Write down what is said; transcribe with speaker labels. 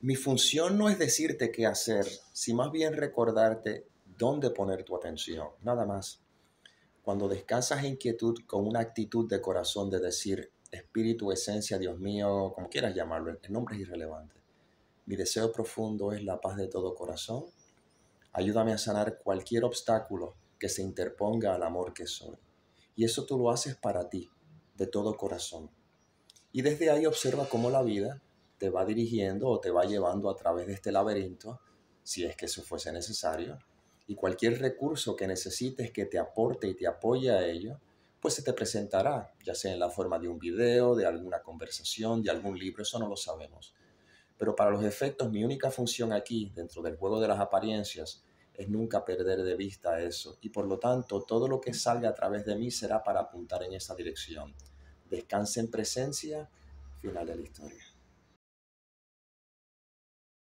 Speaker 1: mi función no es decirte qué hacer, sino más bien recordarte dónde poner tu atención, nada más. Cuando descansas en quietud con una actitud de corazón de decir, espíritu, esencia, Dios mío, como quieras llamarlo, el nombre es irrelevante. Mi deseo profundo es la paz de todo corazón. Ayúdame a sanar cualquier obstáculo que se interponga al amor que soy. Y eso tú lo haces para ti, de todo corazón. Y desde ahí observa cómo la vida te va dirigiendo o te va llevando a través de este laberinto, si es que eso fuese necesario, y cualquier recurso que necesites que te aporte y te apoye a ello, pues se te presentará, ya sea en la forma de un video, de alguna conversación, de algún libro, eso no lo sabemos. Pero para los efectos, mi única función aquí, dentro del juego de las apariencias, es nunca perder de vista eso. Y por lo tanto, todo lo que salga a través de mí será para apuntar en esa dirección. Descanse en presencia, final de la historia.